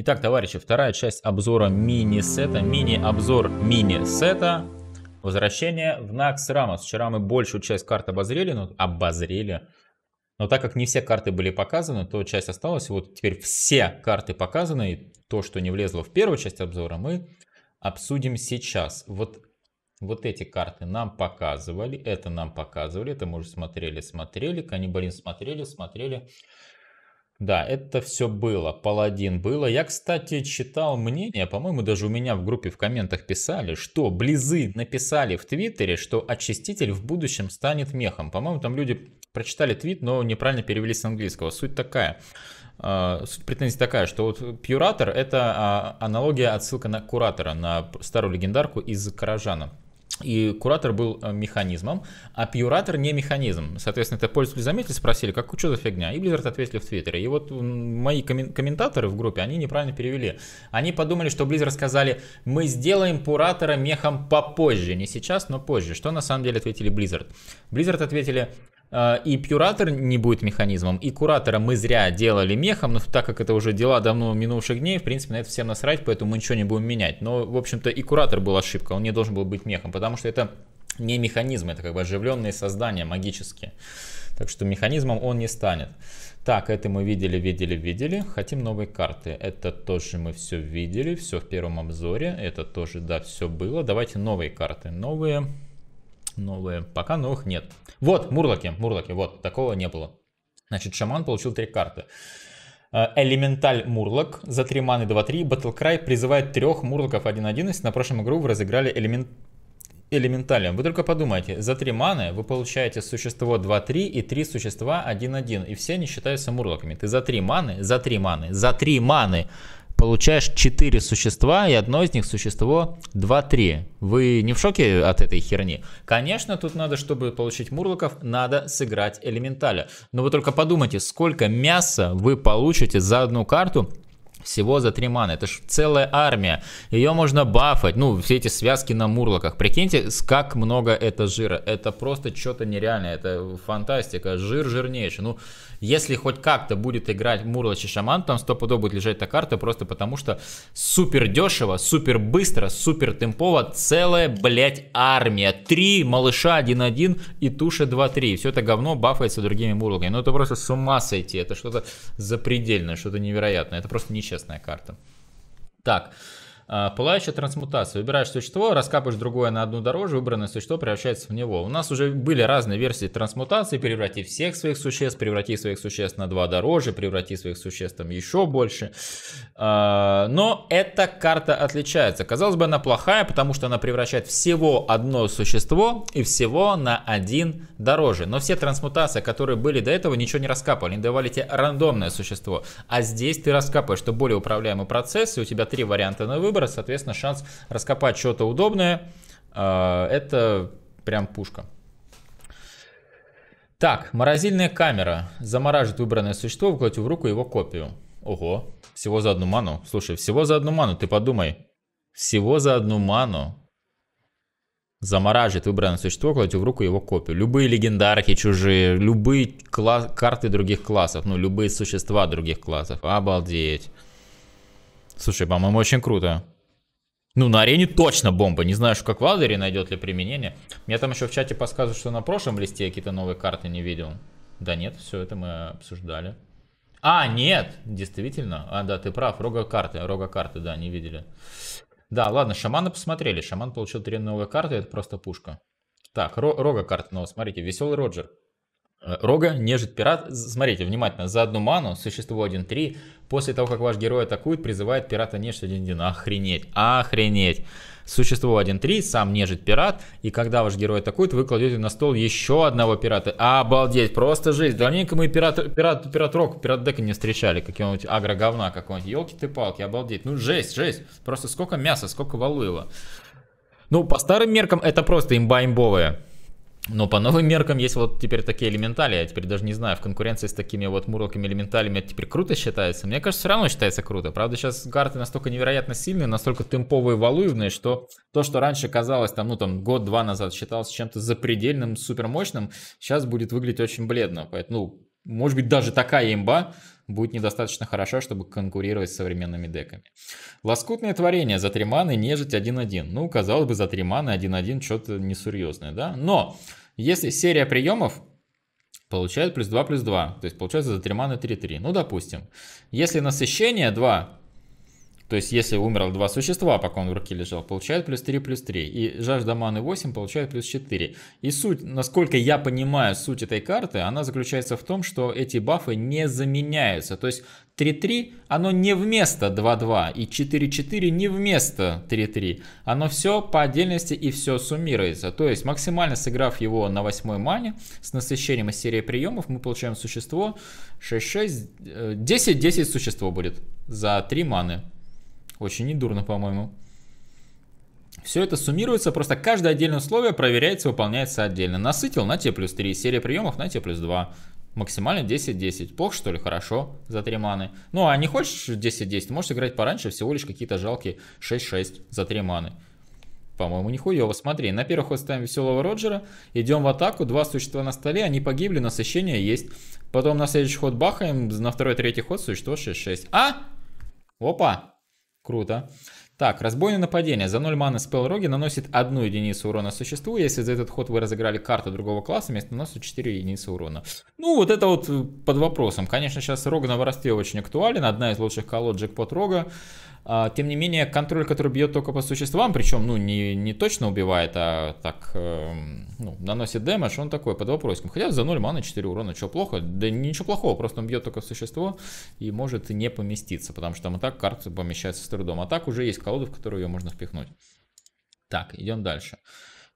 Итак, товарищи, вторая часть обзора мини-сета, мини-обзор мини-сета. Возвращение в Накс Рамос. Вчера мы большую часть карт обозрели, но обозрели. Но так как не все карты были показаны, то часть осталась. Вот теперь все карты показаны. И то, что не влезло в первую часть обзора, мы обсудим сейчас. Вот, вот эти карты нам показывали. Это нам показывали. Это мы уже смотрели, смотрели. Каннибалин смотрели, смотрели. Да, это все было. Паладин было. Я, кстати, читал мнение, по-моему, даже у меня в группе в комментах писали, что Близы написали в Твиттере, что очиститель в будущем станет мехом. По-моему, там люди прочитали твит, но неправильно перевели с английского. Суть такая. Э, суть претензии такая, что вот Пьюратор это а, аналогия, отсылка на Куратора, на старую легендарку из Каражана. И куратор был э, механизмом, а пьюратор не механизм. Соответственно, это пользователи заметили, спросили, как что за фигня? И Blizzard ответили в Твиттере. И вот мои комментаторы в группе, они неправильно перевели. Они подумали, что Blizzard сказали, мы сделаем куратора мехом попозже. Не сейчас, но позже. Что на самом деле ответили Blizzard? Blizzard ответили, а, и пюратор не будет механизмом, и куратора мы зря делали мехом, но так как это уже дела давно минувших дней, в принципе, на это всем насрать, поэтому мы ничего не будем менять. Но, в общем-то, и куратор был ошибка, он не должен был быть мехом, потому что это не механизм, это как бы оживленные создания магические. Так что механизмом он не станет. Так, это мы видели, видели, видели. Хотим новые карты. Это тоже мы все видели, все в первом обзоре. Это тоже, да, все было. Давайте новые карты. Новые новые. Пока новых нет. Вот, Мурлоки, Мурлоки, вот, такого не было. Значит, Шаман получил три карты. Э, Элементаль Мурлок за 3 маны 2-3. Батлкрай призывает трех Мурлоков 1-11. На прошлом игру вы разыграли элемент... Элементалем. Вы только подумайте, за 3 маны вы получаете существо 2-3 и 3 существа 1-1. И все они считаются Мурлоками. Ты за 3 маны, за 3 маны, за 3 маны получаешь 4 существа, и одно из них существо 2-3. Вы не в шоке от этой херни? Конечно, тут надо, чтобы получить мурлоков, надо сыграть элементаля. Но вы только подумайте, сколько мяса вы получите за одну карту, всего за три маны. Это ж целая армия. Ее можно бафать. Ну, все эти связки на мурлоках. Прикиньте, как много это жира. Это просто что-то нереальное. Это фантастика. Жир жирнейший. Ну, если хоть как-то будет играть мурлочи шаман, там стопудово будет лежать эта карта, просто потому что супер дешево, супер быстро, супер темпово. Целая, блядь, армия. Три малыша 1-1 и туша 2-3. Все это говно бафается другими мурлоками. Ну, это просто с ума сойти. Это что-то запредельное, что-то невероятное. Это просто ничего нечестная карта. Так, а, пылающая трансмутация. Выбираешь существо, раскапываешь другое на одну дороже, выбранное существо превращается в него. У нас уже были разные версии трансмутации, преврати всех своих существ, преврати своих существ на два дороже, преврати своих существ там еще больше. А, но эта карта отличается. Казалось бы, она плохая, потому что она превращает всего одно существо и всего на один дороже. Но все трансмутации, которые были до этого, ничего не раскапывали. не давали тебе рандомное существо. А здесь ты раскапываешь, что более управляемый процесс, и у тебя три варианта на выбор выбора, соответственно, шанс раскопать что-то удобное, а, это прям пушка. Так, морозильная камера. Замораживает выбранное существо, вкладывайте в руку его копию. Ого, всего за одну ману. Слушай, всего за одну ману, ты подумай. Всего за одну ману. Замораживает выбранное существо, кладете в руку его копию. Любые легендарки чужие, любые карты других классов, ну любые существа других классов. Обалдеть. Слушай, по-моему, очень круто. Ну, на арене точно бомба. Не знаю, как в Адере найдет ли применение. Мне там еще в чате подсказывают, что на прошлом листе я какие-то новые карты не видел. Да нет, все это мы обсуждали. А, нет, действительно. А, да, ты прав, рога карты, рога карты, да, не видели. Да, ладно, шамана посмотрели. Шаман получил три новые карты, это просто пушка. Так, ро рога карты, но ну, смотрите, веселый Роджер. Э, Рога, нежить пират. Смотрите внимательно, за одну ману, существо 1-3, после того, как ваш герой атакует, призывает пирата нежить 1-1. Охренеть, охренеть. Существо 1-3, сам нежить пират, и когда ваш герой атакует, вы кладете на стол еще одного пирата. Обалдеть, просто жизнь. Давненько мы пират, пират, пират рог, пират дека не встречали, какие-нибудь говна, какого-нибудь. Елки ты палки, обалдеть. Ну жесть, жесть. Просто сколько мяса, сколько валуева. Ну, по старым меркам это просто имба имбовая. Но по новым меркам есть вот теперь такие элементали, я теперь даже не знаю, в конкуренции с такими вот муроками элементалями это теперь круто считается? Мне кажется, все равно считается круто. Правда, сейчас карты настолько невероятно сильные, настолько темповые и валуевные, что то, что раньше казалось там, ну там год-два назад считалось чем-то запредельным, супермощным, сейчас будет выглядеть очень бледно. Поэтому, ну, может быть, даже такая имба будет недостаточно хороша, чтобы конкурировать с современными деками. Лоскутное творение за 3 маны нежить 1-1. Ну, казалось бы, за 3 маны 1-1 что-то несерьезное, да? Но если серия приемов получает плюс 2, плюс 2, то есть получается за 3 маны 3-3, ну, допустим. Если насыщение 2, то есть, если умерло два существа, а пока он в руке лежал, получает плюс 3, плюс 3. И жажда маны 8 получает плюс 4. И суть, насколько я понимаю суть этой карты, она заключается в том, что эти бафы не заменяются. То есть, 3-3, оно не вместо 2-2, и 4-4 не вместо 3-3. Оно все по отдельности и все суммируется. То есть, максимально сыграв его на 8 мане, с насыщением из серии приемов, мы получаем существо 6-6, 10-10 э, существо будет за 3 маны. Очень недурно, по-моему. Все это суммируется, просто каждое отдельное условие проверяется, выполняется отдельно. Насытил, на тебе плюс 3, серия приемов, на тебе плюс 2. Максимально 10-10. Плохо, что ли? Хорошо. За 3 маны. Ну, а не хочешь 10-10, можешь играть пораньше, всего лишь какие-то жалкие 6-6 за 3 маны. По-моему, нихуево. Смотри, на первый ход ставим веселого Роджера, идем в атаку, два существа на столе, они погибли, насыщение есть. Потом на следующий ход бахаем, на второй-третий ход существо 6-6. А? Опа! Круто. Так, разбойное нападение. За 0 маны спел Роги наносит одну единицу урона существу. Если за этот ход вы разыграли карту другого класса, вместо наносит 4 единицы урона. Ну, вот это вот э, под вопросом. Конечно, сейчас Рога на воровстве очень актуален. Одна из лучших колод джекпот Рога. А, тем не менее, контроль, который бьет только по существам, причем, ну, не, не точно убивает, а так, э, ну, наносит дэмэдж, он такой, под вопросом. Хотя за 0 маны 4 урона, что плохо? Да ничего плохого, просто он бьет только в существо и может не поместиться, потому что там и так карты помещаются с трудом. А так уже есть колода, в которую ее можно впихнуть. Так, идем дальше.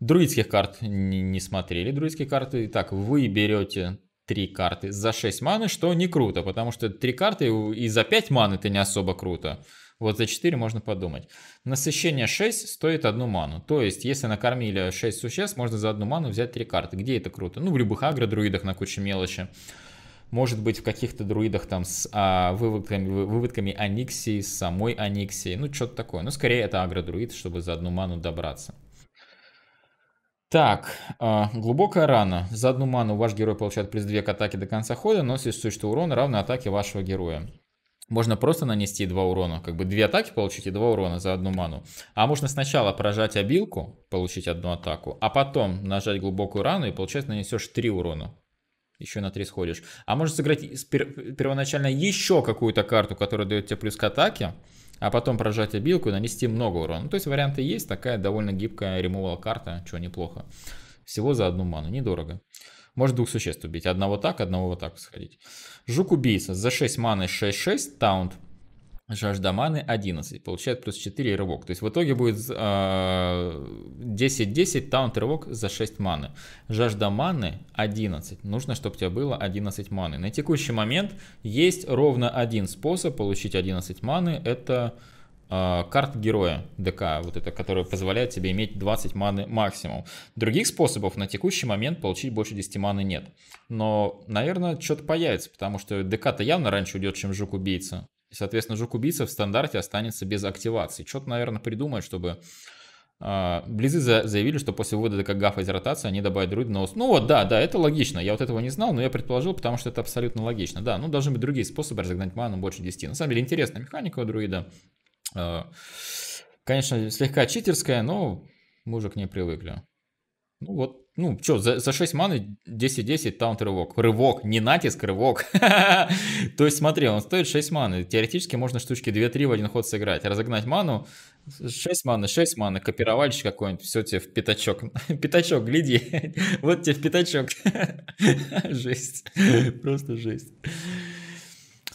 Друидских карт не, не смотрели, друидские карты. Итак, вы берете три карты за 6 маны, что не круто, потому что три карты и за 5 маны это не особо круто. Вот за 4 можно подумать. Насыщение 6 стоит одну ману. То есть, если накормили 6 существ, можно за одну ману взять 3 карты. Где это круто? Ну, в любых агро-друидах на кучу мелочи. Может быть, в каких-то друидах там с а, выводками, выводками Аниксии, с самой Аниксии. Ну, что-то такое. Ну, скорее, это агро-друид, чтобы за одну ману добраться. Так, э, глубокая рана. За одну ману ваш герой получает плюс 2 к атаке до конца хода, носит существо урона, равный атаке вашего героя можно просто нанести два урона, как бы две атаки получить и два урона за одну ману. А можно сначала прожать обилку, получить одну атаку, а потом нажать глубокую рану и, получается, нанесешь три урона. Еще на три сходишь. А можно сыграть первоначально еще какую-то карту, которая дает тебе плюс к атаке, а потом прожать обилку и нанести много урона. Ну, то есть варианты есть, такая довольно гибкая ремувал карта, что неплохо. Всего за одну ману, недорого. Может двух существ убить. Одного так, одного вот так сходить. Жук-убийца. За 6 маны 6-6. Таунт. Жажда маны 11. Получает плюс 4 рывок. То есть в итоге будет 10-10 э, таунт рывок за 6 маны. Жажда маны 11. Нужно, чтобы у тебя было 11 маны. На текущий момент есть ровно один способ получить 11 маны. Это а, карт героя ДК, вот это, которая позволяет тебе иметь 20 маны максимум. Других способов на текущий момент получить больше 10 маны нет. Но, наверное, что-то появится, потому что ДК-то явно раньше уйдет, чем Жук-убийца. И, соответственно, Жук-убийца в стандарте останется без активации. Что-то, наверное, придумают, чтобы... А, Близы заявили, что после вывода ДК гафа из ротации они добавят друид новост. Ну вот, да, да, это логично. Я вот этого не знал, но я предположил, потому что это абсолютно логично. Да, ну должны быть другие способы разогнать ману больше 10. На самом деле интересная механика у друида. Э, конечно, слегка читерская, но мы уже к ней привыкли. Ну вот, ну что, за, за 6 маны 10-10 таунт рывок. Рывок, не натиск, рывок. То есть смотри, он стоит 6 маны. Теоретически можно штучки 2-3 в один ход сыграть. Разогнать ману, 6 маны, 6 маны, копировальщик какой-нибудь, все тебе в пятачок. Пятачок, гляди, вот тебе в пятачок. Жесть, просто жесть.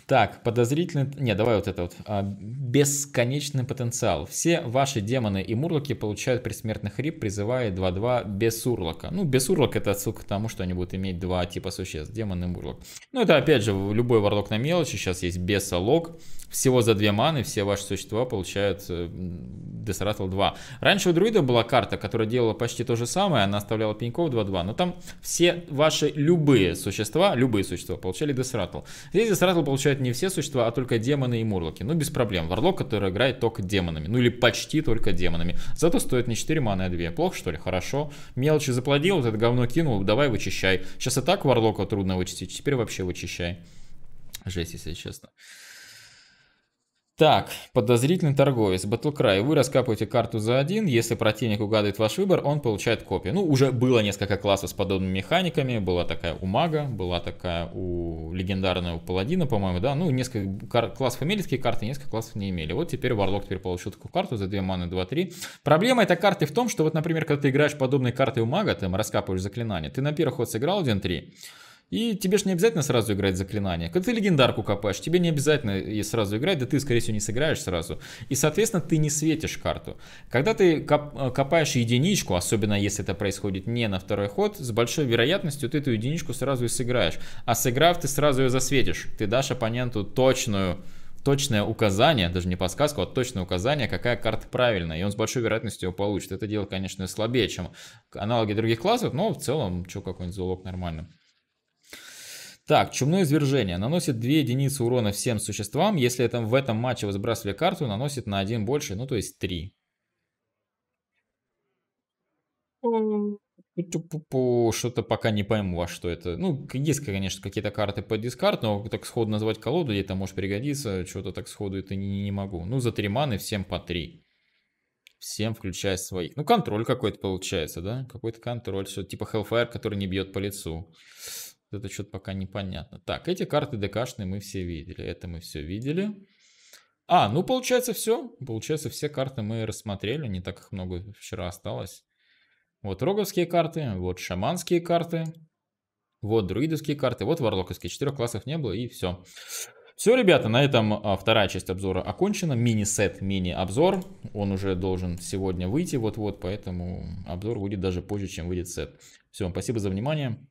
Так, подозрительный... Не, давай вот это вот. А, бесконечный потенциал. Все ваши демоны и мурлоки получают предсмертный хрип, призывая 2-2 без урлока. Ну, без урлока это отсылка к тому, что они будут иметь два типа существ. Демон и мурлок. Ну, это опять же любой варлок на мелочи. Сейчас есть бесолог. Всего за две маны все ваши существа получают э, Десератл 2. Раньше у друида была карта, которая делала почти то же самое. Она оставляла пеньков 2-2. Но там все ваши любые существа, любые существа получали Десератл. Здесь Десератл получает содержит не все существа, а только демоны и мурлоки. Ну, без проблем. Варлок, который играет только демонами. Ну, или почти только демонами. Зато стоит не 4 маны, а 2. Плохо, что ли? Хорошо. Мелочи заплодил, вот это говно кинул, давай вычищай. Сейчас и так Варлока трудно вычистить, теперь вообще вычищай. Жесть, если честно. Так, подозрительный торговец. Батлкрай. Вы раскапываете карту за один. Если противник угадывает ваш выбор, он получает копию. Ну, уже было несколько классов с подобными механиками. Была такая у мага, была такая у легендарного паладина, по-моему, да. Ну, несколько кар- классов имели такие карты, несколько классов не имели. Вот теперь Варлок теперь получил такую карту за 2 маны 2-3. Проблема этой карты в том, что вот, например, когда ты играешь подобные карты у мага, там раскапываешь заклинание, ты на первый ход сыграл 1-3, и тебе же не обязательно сразу играть заклинание. Когда ты легендарку копаешь, тебе не обязательно и сразу играть, да ты, скорее всего, не сыграешь сразу. И, соответственно, ты не светишь карту. Когда ты коп э, копаешь единичку, особенно если это происходит не на второй ход, с большой вероятностью ты эту единичку сразу и сыграешь. А сыграв, ты сразу ее засветишь. Ты дашь оппоненту точную точное указание, даже не подсказку, а точное указание, какая карта правильная, и он с большой вероятностью ее получит. Это дело, конечно, слабее, чем аналоги других классов, но в целом, что, какой-нибудь залог нормально. Так, чумное извержение. Наносит 2 единицы урона всем существам. Если это, в этом матче вы сбрасывали карту, наносит на 1 больше, ну то есть 3. Что-то пока не пойму, а что это. Ну, есть, конечно, какие-то карты по дискард, но так сходу назвать колоду, где-то может пригодиться, что-то так сходу это не, не могу. Ну, за три маны всем по три. Всем, включая своих. Ну, контроль какой-то получается, да? Какой-то контроль, что типа Hellfire, который не бьет по лицу. Это что-то пока непонятно. Так, эти карты ДКшные мы все видели. Это мы все видели. А, ну получается все. Получается все карты мы рассмотрели. Не так их много вчера осталось. Вот роговские карты, вот шаманские карты, вот друидовские карты, вот варлоковские. Четырех классов не было и все. Все, ребята, на этом а, вторая часть обзора окончена. Мини-сет, мини-обзор. Он уже должен сегодня выйти вот-вот, поэтому обзор будет даже позже, чем выйдет сет. Все, спасибо за внимание.